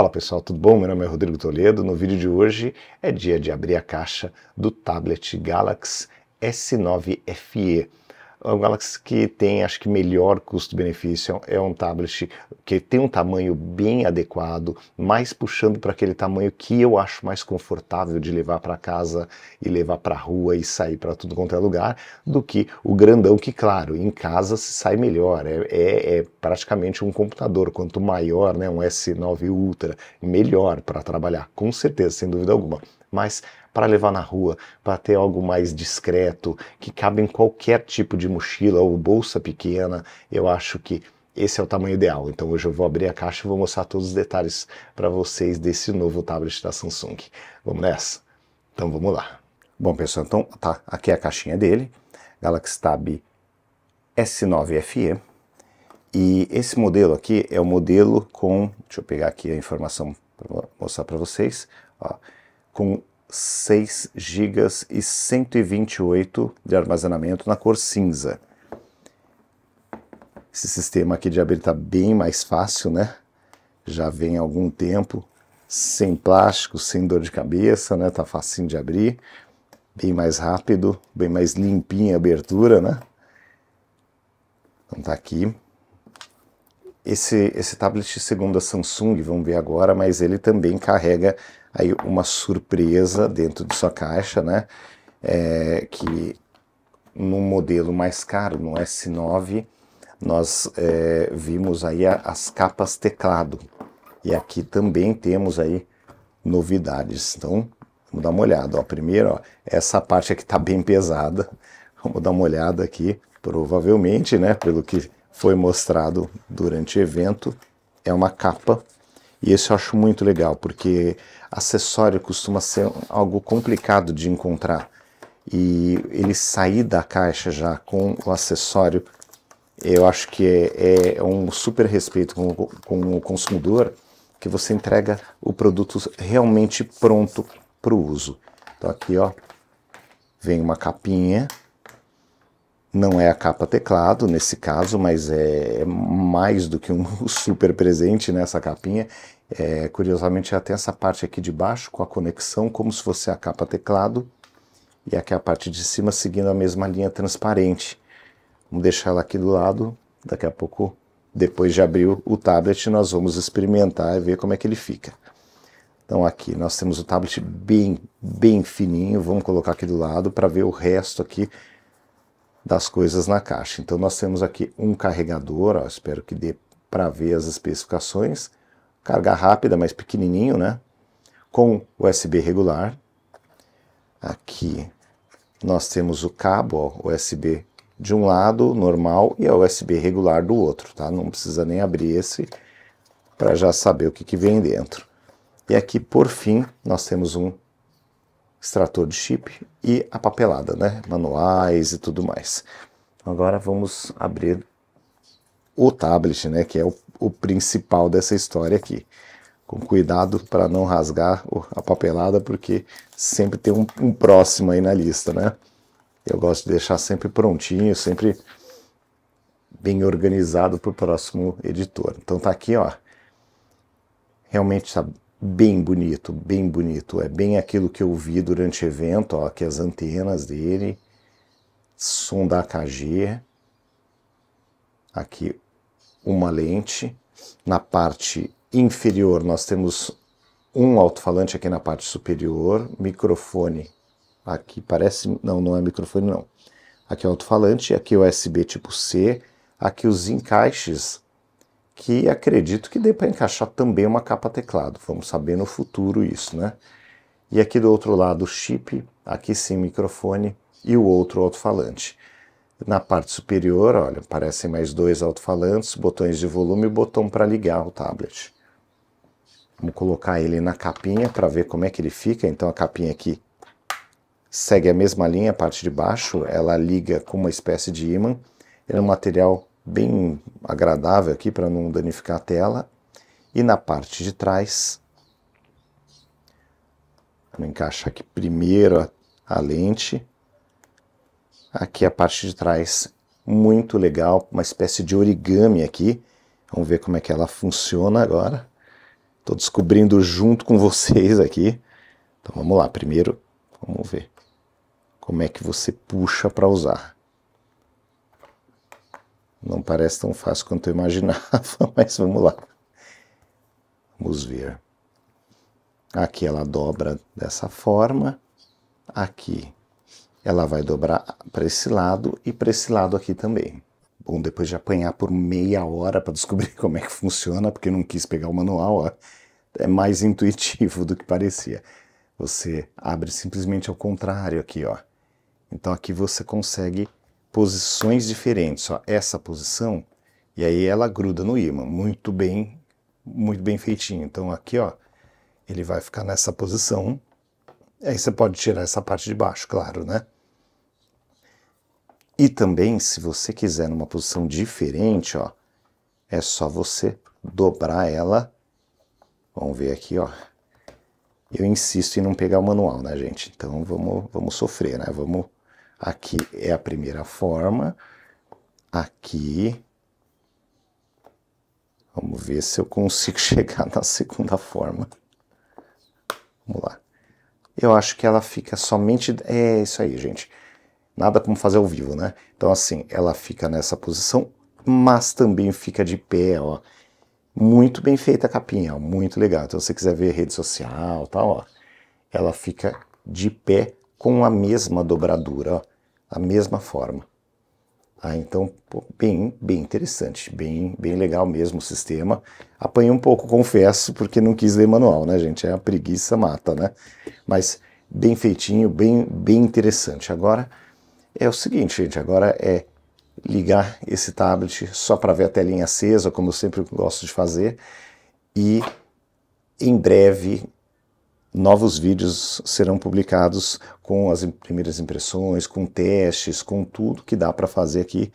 Fala pessoal, tudo bom? Meu nome é Rodrigo Toledo. No vídeo de hoje é dia de abrir a caixa do tablet Galaxy S9 FE. O é Galaxy que tem, acho que melhor custo-benefício é um tablet que tem um tamanho bem adequado, mais puxando para aquele tamanho que eu acho mais confortável de levar para casa e levar para rua e sair para tudo quanto é lugar, do que o grandão que, claro, em casa se sai melhor. É, é, é praticamente um computador. Quanto maior, né, um S9 Ultra, melhor para trabalhar, com certeza, sem dúvida alguma. Mas para levar na rua, para ter algo mais discreto, que cabe em qualquer tipo de mochila ou bolsa pequena, eu acho que esse é o tamanho ideal. Então hoje eu vou abrir a caixa e vou mostrar todos os detalhes para vocês desse novo tablet da Samsung. Vamos nessa? Então vamos lá. Bom pessoal, então tá, aqui é a caixinha dele, Galaxy Tab S9 FE. E esse modelo aqui é o modelo com, deixa eu pegar aqui a informação para mostrar para vocês, ó, com 6 GB e 128 de armazenamento na cor cinza. Esse sistema aqui de abrir está bem mais fácil, né? Já vem há algum tempo, sem plástico, sem dor de cabeça, né? Tá facinho de abrir, bem mais rápido, bem mais limpinha a abertura, né? Então tá aqui. Esse, esse tablet, segundo a Samsung, vamos ver agora, mas ele também carrega aí uma surpresa dentro de sua caixa, né? É, que num modelo mais caro, no S9, nós é, vimos aí as capas teclado. E aqui também temos aí novidades. Então, vamos dar uma olhada. Ó, primeiro, ó, essa parte aqui está bem pesada. Vamos dar uma olhada aqui, provavelmente, né, pelo que foi mostrado durante o evento. É uma capa e esse eu acho muito legal, porque acessório costuma ser algo complicado de encontrar. E ele sair da caixa já com o acessório, eu acho que é, é um super respeito com, com o consumidor, que você entrega o produto realmente pronto para o uso. Então aqui ó, vem uma capinha, não é a capa teclado nesse caso, mas é, é mais do que um super presente nessa né, capinha. É, curiosamente, já é tem essa parte aqui de baixo com a conexão, como se fosse a capa teclado, e aqui é a parte de cima seguindo a mesma linha transparente. Vamos deixar ela aqui do lado, daqui a pouco, depois de abrir o tablet, nós vamos experimentar e ver como é que ele fica. Então aqui nós temos o tablet bem, bem fininho, vamos colocar aqui do lado para ver o resto aqui das coisas na caixa. Então nós temos aqui um carregador, ó, espero que dê para ver as especificações carga rápida, mas pequenininho, né? Com USB regular. Aqui nós temos o cabo ó, USB de um lado, normal, e a USB regular do outro, tá? Não precisa nem abrir esse para já saber o que, que vem dentro. E aqui, por fim, nós temos um extrator de chip e a papelada, né? Manuais e tudo mais. Agora vamos abrir o tablet, né? Que é o o principal dessa história aqui. Com cuidado para não rasgar a papelada, porque sempre tem um, um próximo aí na lista, né? Eu gosto de deixar sempre prontinho, sempre bem organizado para o próximo editor. Então tá aqui, ó. Realmente está bem bonito, bem bonito. É bem aquilo que eu vi durante o evento, ó, aqui as antenas dele, som da KG, aqui uma lente. Na parte inferior, nós temos um alto-falante aqui na parte superior, microfone aqui parece, não, não é microfone não. Aqui é alto-falante, aqui é USB tipo C, aqui os encaixes, que acredito que dê para encaixar também uma capa teclado, vamos saber no futuro isso, né? E aqui do outro lado chip, aqui sim microfone e o outro alto-falante. Na parte superior, olha, aparecem mais dois alto-falantes, botões de volume e botão para ligar o tablet. Vamos colocar ele na capinha para ver como é que ele fica. Então a capinha aqui segue a mesma linha, a parte de baixo, ela liga com uma espécie de ímã. é um material bem agradável aqui para não danificar a tela. E na parte de trás, vamos encaixar aqui primeiro a, a lente aqui a parte de trás. Muito legal, uma espécie de origami aqui. Vamos ver como é que ela funciona agora. Estou descobrindo junto com vocês aqui. Então vamos lá, primeiro vamos ver como é que você puxa para usar. Não parece tão fácil quanto eu imaginava, mas vamos lá. Vamos ver. Aqui ela dobra dessa forma. Aqui ela vai dobrar para esse lado e para esse lado aqui também. Bom, depois de apanhar por meia hora para descobrir como é que funciona, porque não quis pegar o manual, ó, é mais intuitivo do que parecia. Você abre simplesmente ao contrário aqui, ó. Então aqui você consegue posições diferentes, ó. Essa posição, e aí ela gruda no ímã, muito bem, muito bem feitinho. Então aqui, ó, ele vai ficar nessa posição. Aí você pode tirar essa parte de baixo, claro, né? E também, se você quiser numa posição diferente, ó, é só você dobrar ela. Vamos ver aqui, ó. Eu insisto em não pegar o manual, né, gente? Então vamos, vamos sofrer, né? Vamos. Aqui é a primeira forma. Aqui. Vamos ver se eu consigo chegar na segunda forma. Vamos lá. Eu acho que ela fica somente. É isso aí, gente. Nada como fazer ao vivo, né? Então, assim, ela fica nessa posição, mas também fica de pé, ó. Muito bem feita a capinha, ó, muito legal. Então, se você quiser ver rede social tal, ó, ela fica de pé com a mesma dobradura, ó, a mesma forma. Ah, então, pô, bem, bem interessante, bem, bem legal mesmo o sistema. Apanhei um pouco, confesso, porque não quis ler manual, né, gente? É a preguiça mata, né? Mas bem feitinho, bem, bem interessante. Agora, é o seguinte, gente, agora é ligar esse tablet só para ver a telinha acesa, como eu sempre gosto de fazer, e em breve novos vídeos serão publicados com as primeiras impressões, com testes, com tudo que dá para fazer aqui,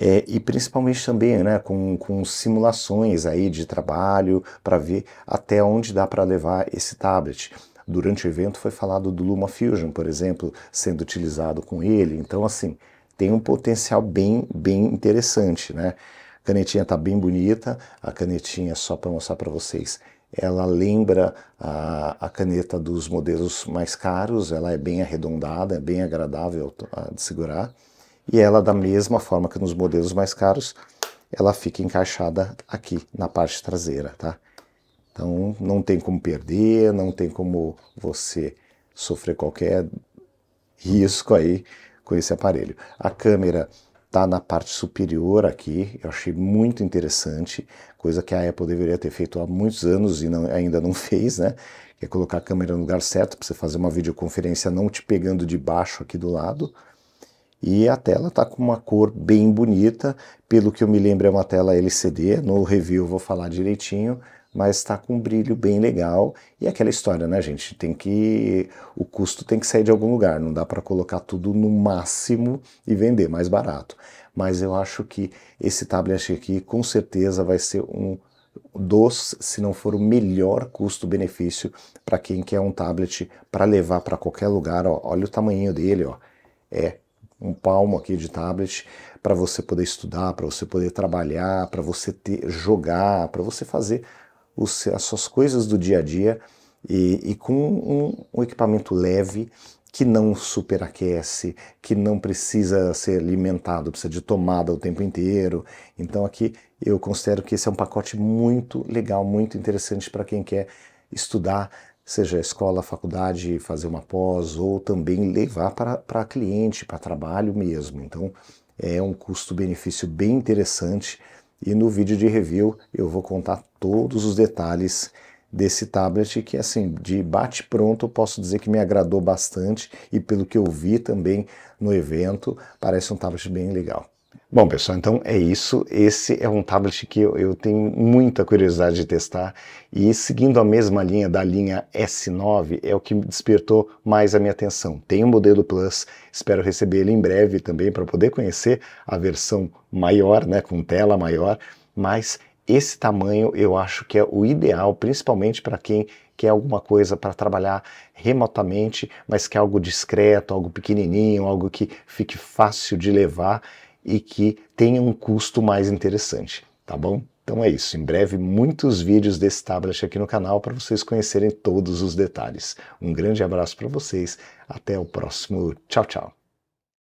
é, e principalmente também né, com, com simulações aí de trabalho para ver até onde dá para levar esse tablet. Durante o evento foi falado do LumaFusion, por exemplo, sendo utilizado com ele. Então, assim, tem um potencial bem, bem interessante, né? A canetinha tá bem bonita, a canetinha só para mostrar para vocês. Ela lembra a, a, caneta dos modelos mais caros, ela é bem arredondada, é bem agradável de segurar. E ela, da mesma forma que nos modelos mais caros, ela fica encaixada aqui na parte traseira, tá? Então não tem como perder, não tem como você sofrer qualquer risco aí com esse aparelho. A câmera tá na parte superior aqui, eu achei muito interessante, coisa que a Apple deveria ter feito há muitos anos e não, ainda não fez, né? Que é colocar a câmera no lugar certo para você fazer uma videoconferência não te pegando de baixo aqui do lado. E a tela tá com uma cor bem bonita, pelo que eu me lembro é uma tela LCD, no review eu vou falar direitinho mas está com um brilho bem legal. E é aquela história, né, gente? Tem que. O custo tem que sair de algum lugar, não dá para colocar tudo no máximo e vender mais barato. Mas eu acho que esse tablet aqui com certeza vai ser um dos, se não for o melhor custo-benefício para quem quer um tablet para levar para qualquer lugar. Ó, olha o tamanho dele, ó. É um palmo aqui de tablet para você poder estudar, para você poder trabalhar, para você ter, jogar, para você fazer as suas coisas do dia a dia e, e com um, um equipamento leve que não superaquece, que não precisa ser alimentado, precisa de tomada o tempo inteiro. Então aqui eu considero que esse é um pacote muito legal, muito interessante para quem quer estudar, seja escola, faculdade, fazer uma pós ou também levar para cliente, para trabalho mesmo. Então é um custo-benefício bem interessante e no vídeo de review eu vou contar todos os detalhes desse tablet que assim, de bate pronto, posso dizer que me agradou bastante e pelo que eu vi também no evento, parece um tablet bem legal. Bom, pessoal, então é isso. Esse é um tablet que eu, eu, tenho muita curiosidade de testar e seguindo a mesma linha da linha S9 é o que despertou mais a minha atenção. Tem o um modelo Plus, espero receber ele em breve também para poder conhecer a versão maior, né, com tela maior, mas esse tamanho eu acho que é o ideal, principalmente para quem quer alguma coisa para trabalhar remotamente, mas quer algo discreto, algo pequenininho, algo que fique fácil de levar e que tenha um custo mais interessante, tá bom? Então é isso, em breve muitos vídeos desse tablet aqui no canal para vocês conhecerem todos os detalhes. Um grande abraço para vocês, até o próximo, tchau, tchau.